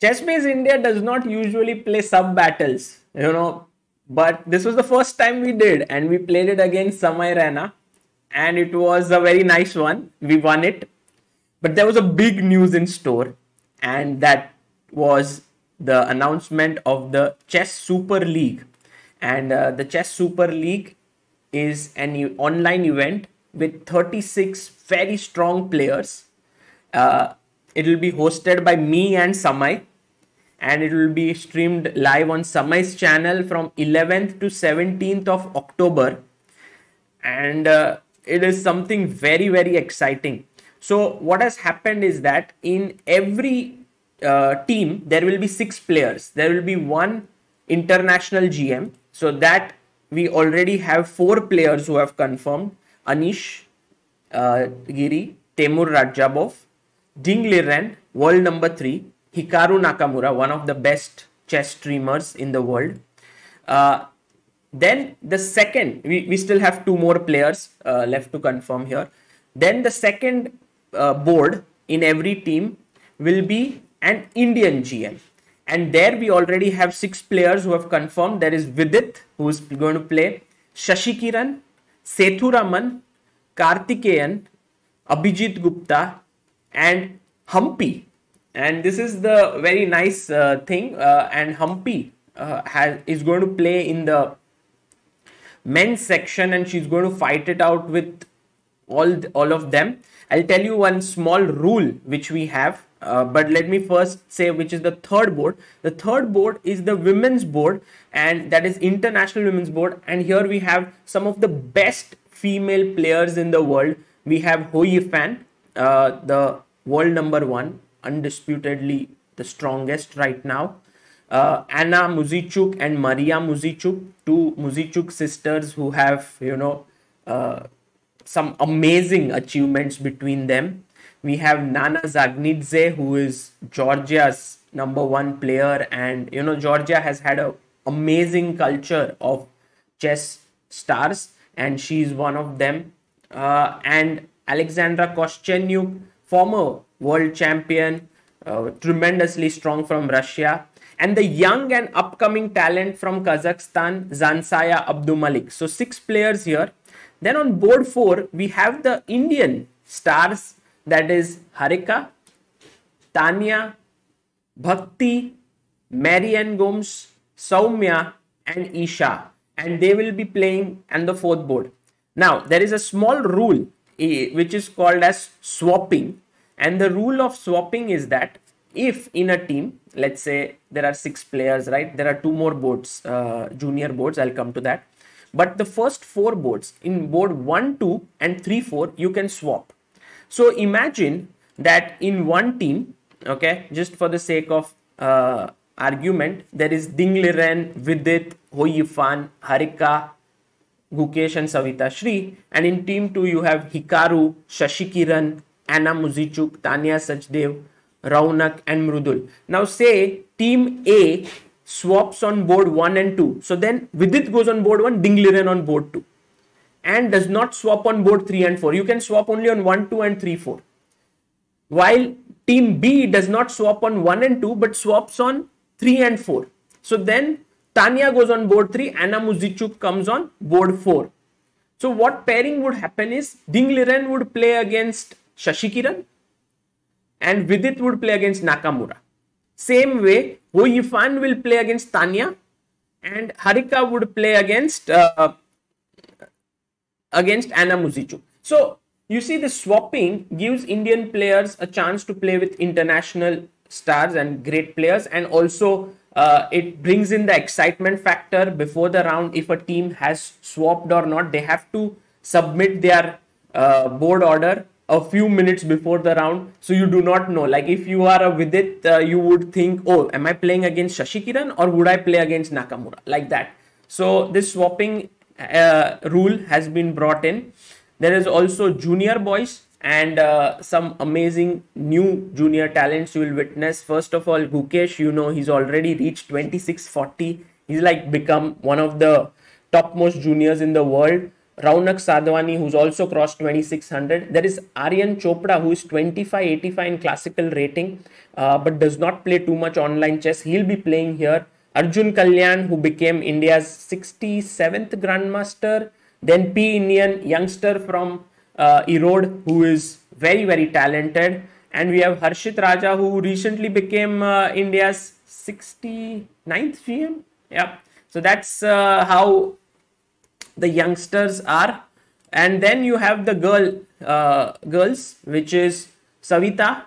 Chessbase India does not usually play sub battles, you know, but this was the first time we did, and we played it against Samay Rana, and it was a very nice one. We won it, but there was a big news in store, and that was the announcement of the Chess Super League, and uh, the Chess Super League is an online event with 36 very strong players. Uh, it will be hosted by me and Samay and it will be streamed live on Samai's channel from 11th to 17th of October and uh, it is something very very exciting so what has happened is that in every uh, team there will be six players there will be one international gm so that we already have four players who have confirmed anish uh, giri temur rajabov ding liren world number 3 Hikaru Nakamura, one of the best chess streamers in the world. Uh, then the second, we, we still have two more players uh, left to confirm here. Then the second uh, board in every team will be an Indian GM. And there we already have six players who have confirmed. There is Vidit, who is going to play, Shashikiran, Sethuraman, Sethu Raman, Kartikeyan, Abhijit Gupta, and Hampi, and this is the very nice uh, thing uh, and humpy uh, has is going to play in the men's section and she's going to fight it out with all all of them i'll tell you one small rule which we have uh, but let me first say which is the third board the third board is the women's board and that is international women's board and here we have some of the best female players in the world we have ho yifan uh, the world number 1 undisputedly the strongest right now. Uh, Anna Muzichuk and Maria Muzichuk, two Muzichuk sisters who have, you know, uh, some amazing achievements between them. We have Nana Zagnidze, who is Georgia's number one player, and you know, Georgia has had an amazing culture of chess stars, and she's one of them. Uh, and Alexandra Koschenyuk, former world champion, uh, tremendously strong from Russia, and the young and upcoming talent from Kazakhstan, Zansaya Abdumalik. So six players here. Then on board four, we have the Indian stars that is Harika, Tanya, Bhakti, Marianne Gomes, Saumya, and Isha. And they will be playing on the fourth board. Now, there is a small rule which is called as swapping and the rule of swapping is that if in a team let's say there are six players right there are two more boards uh, junior boards i'll come to that but the first four boards in board 1 2 and 3 4 you can swap so imagine that in one team okay just for the sake of uh, argument there is dingliren vidit hoyifan harika Gukesh and Savita Shri. And in team 2, you have Hikaru, Shashikiran, Anna Muzichuk, Tanya Sajdev, Raunak, and Mrudul. Now, say team A swaps on board 1 and 2. So then Vidit goes on board 1, Dingliran on board 2. And does not swap on board 3 and 4. You can swap only on 1, 2, and 3, 4. While team B does not swap on 1 and 2, but swaps on 3 and 4. So then Tanya goes on board 3, Anna Muzichuk comes on board 4. So what pairing would happen is Dingliran would play against Shashikiran and Vidit would play against Nakamura. Same way, Ho Yifan will play against Tanya and Harika would play against uh, against Anna Muzichuk. So you see the swapping gives Indian players a chance to play with international stars and great players and also uh, it brings in the excitement factor before the round if a team has swapped or not they have to submit their uh, board order a few minutes before the round so you do not know like if you are a Vidit uh, you would think oh am I playing against Shashikiran or would I play against Nakamura like that so this swapping uh, rule has been brought in there is also junior boys and uh, some amazing new junior talents you will witness. First of all, Gukesh, you know, he's already reached 2640. He's like become one of the topmost juniors in the world. Raunak Sadwani, who's also crossed 2600. There is Aryan Chopra, who is 2585 in classical rating, uh, but does not play too much online chess. He'll be playing here. Arjun Kalyan, who became India's 67th Grandmaster. Then P Indian, youngster from uh, Erode, who is very, very talented. And we have Harshit Raja, who recently became uh, India's 69th GM. Yeah. So that's uh, how the youngsters are. And then you have the girl uh, girls, which is Savita,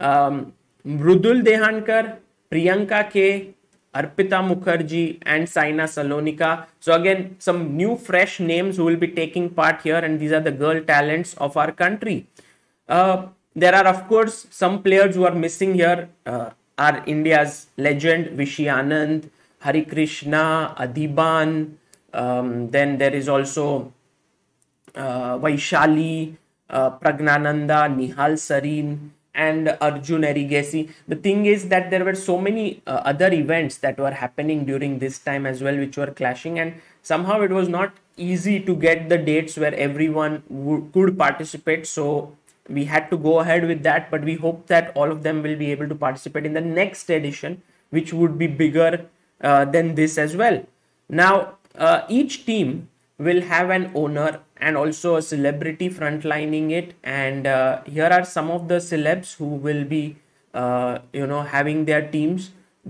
um, Mrudul Dehankar, Priyanka K, Arpita Mukherjee and Saina Salonika. So again, some new fresh names who will be taking part here and these are the girl talents of our country. Uh, there are of course some players who are missing here uh, are India's legend Vishy Anand, Hari Krishna, Adiban. Um, then there is also uh, Vaishali, uh, Pragnananda, Nihal Sareen and Arjun Arigesi. The thing is that there were so many uh, other events that were happening during this time as well, which were clashing, and somehow it was not easy to get the dates where everyone w- could participate. So we had to go ahead with that, but we hope that all of them will be able to participate in the next edition, which would be bigger uh, than this as well. Now, uh, each team will have an owner and also a celebrity frontlining it and uh, here are some of the celebs who will be uh, you know having their teams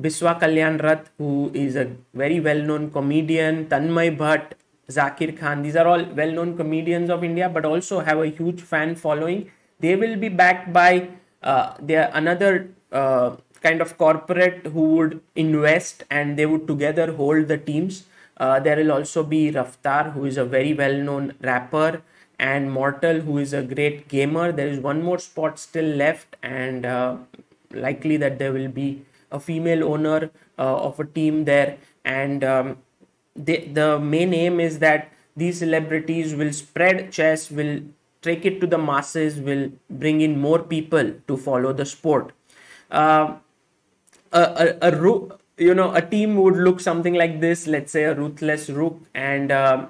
biswa kalyan rath who is a very well known comedian tanmay bhatt zakir khan these are all well known comedians of india but also have a huge fan following they will be backed by uh, their another uh, kind of corporate who would invest and they would together hold the teams uh, there will also be Raftar, who is a very well known rapper, and Mortal, who is a great gamer. There is one more spot still left, and uh, likely that there will be a female owner uh, of a team there. And um, the main aim is that these celebrities will spread chess, will take it to the masses, will bring in more people to follow the sport. Uh, a, a, a, you know a team would look something like this let's say a ruthless rook and um,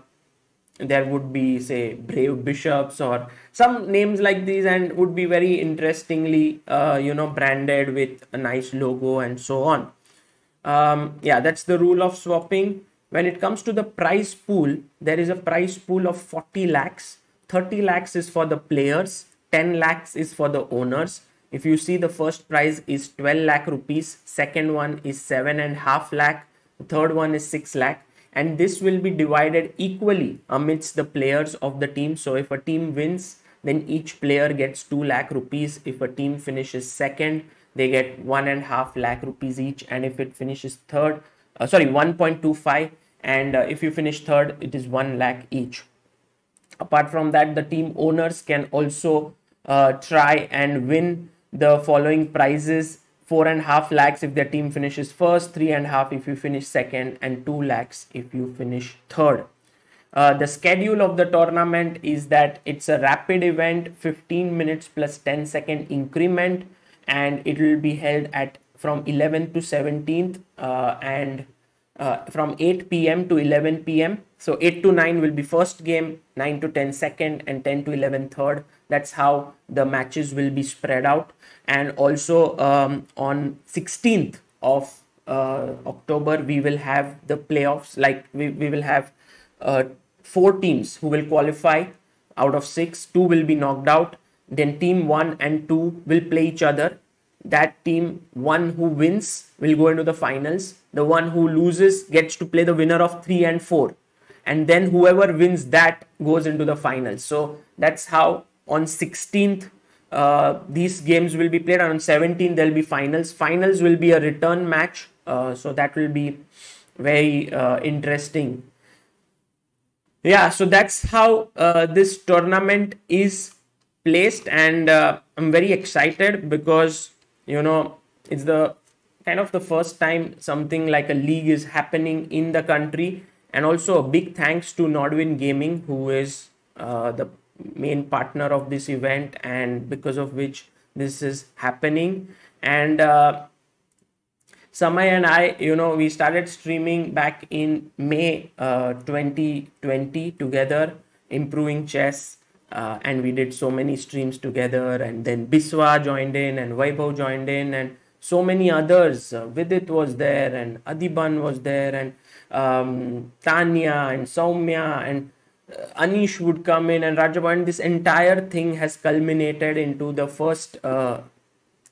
there would be say brave bishops or some names like these and would be very interestingly uh, you know branded with a nice logo and so on um, yeah that's the rule of swapping when it comes to the price pool there is a price pool of 40 lakhs 30 lakhs is for the players 10 lakhs is for the owners if you see the first prize is 12 lakh rupees second one is 7 and half lakh third one is 6 lakh and this will be divided equally amidst the players of the team so if a team wins then each player gets 2 lakh rupees if a team finishes second they get 1 and half lakh rupees each and if it finishes third uh, sorry 1.25 and uh, if you finish third it is 1 lakh each apart from that the team owners can also uh, try and win the following prizes four and a half lakhs if their team finishes first, three and a half if you finish second, and two lakhs if you finish third. Uh, the schedule of the tournament is that it's a rapid event, 15 minutes plus 10 second increment, and it will be held at from 11th to 17th, uh, and uh, from 8 p.m. to 11 p.m. So 8 to 9 will be first game, 9 to 10 second and 10 to 11 third. That's how the matches will be spread out. And also um, on 16th of uh, October, we will have the playoffs. Like we, we will have uh, four teams who will qualify out of six. Two will be knocked out. Then team one and two will play each other. That team, one who wins will go into the finals. The one who loses gets to play the winner of three and four and then whoever wins that goes into the finals so that's how on 16th uh, these games will be played and on 17th there'll be finals finals will be a return match uh, so that will be very uh, interesting yeah so that's how uh, this tournament is placed and uh, i'm very excited because you know it's the kind of the first time something like a league is happening in the country and also a big thanks to nordwin gaming who is uh, the main partner of this event and because of which this is happening and uh, Samay and I, you know, we started streaming back in May uh, 2020 together, improving chess, uh, and we did so many streams together. And then Biswa joined in, and Vaibhav joined in, and so many others. Uh, Vidit was there, and Adiban was there, and um, Tanya and Soumya and uh, Anish would come in and Rajaband. this entire thing has culminated into the first uh,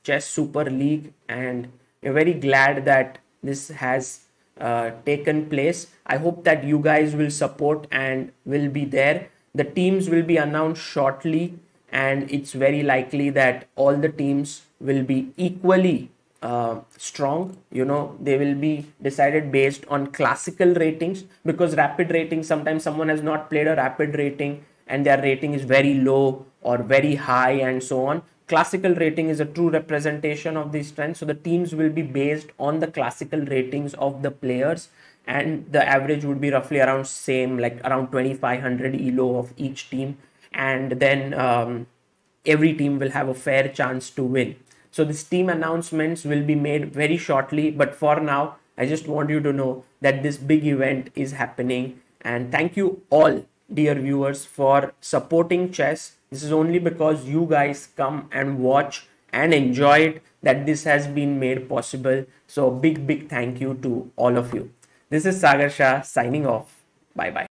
chess super league and we're very glad that this has uh, taken place. I hope that you guys will support and will be there. The teams will be announced shortly and it's very likely that all the teams will be equally uh, strong you know they will be decided based on classical ratings because rapid rating sometimes someone has not played a rapid rating and their rating is very low or very high and so on classical rating is a true representation of these trends so the teams will be based on the classical ratings of the players and the average would be roughly around same like around 2500 elo of each team and then um, every team will have a fair chance to win so this team announcements will be made very shortly. But for now, I just want you to know that this big event is happening. And thank you all, dear viewers, for supporting chess. This is only because you guys come and watch and enjoy it that this has been made possible. So big, big thank you to all of you. This is Sagar Shah signing off. Bye bye.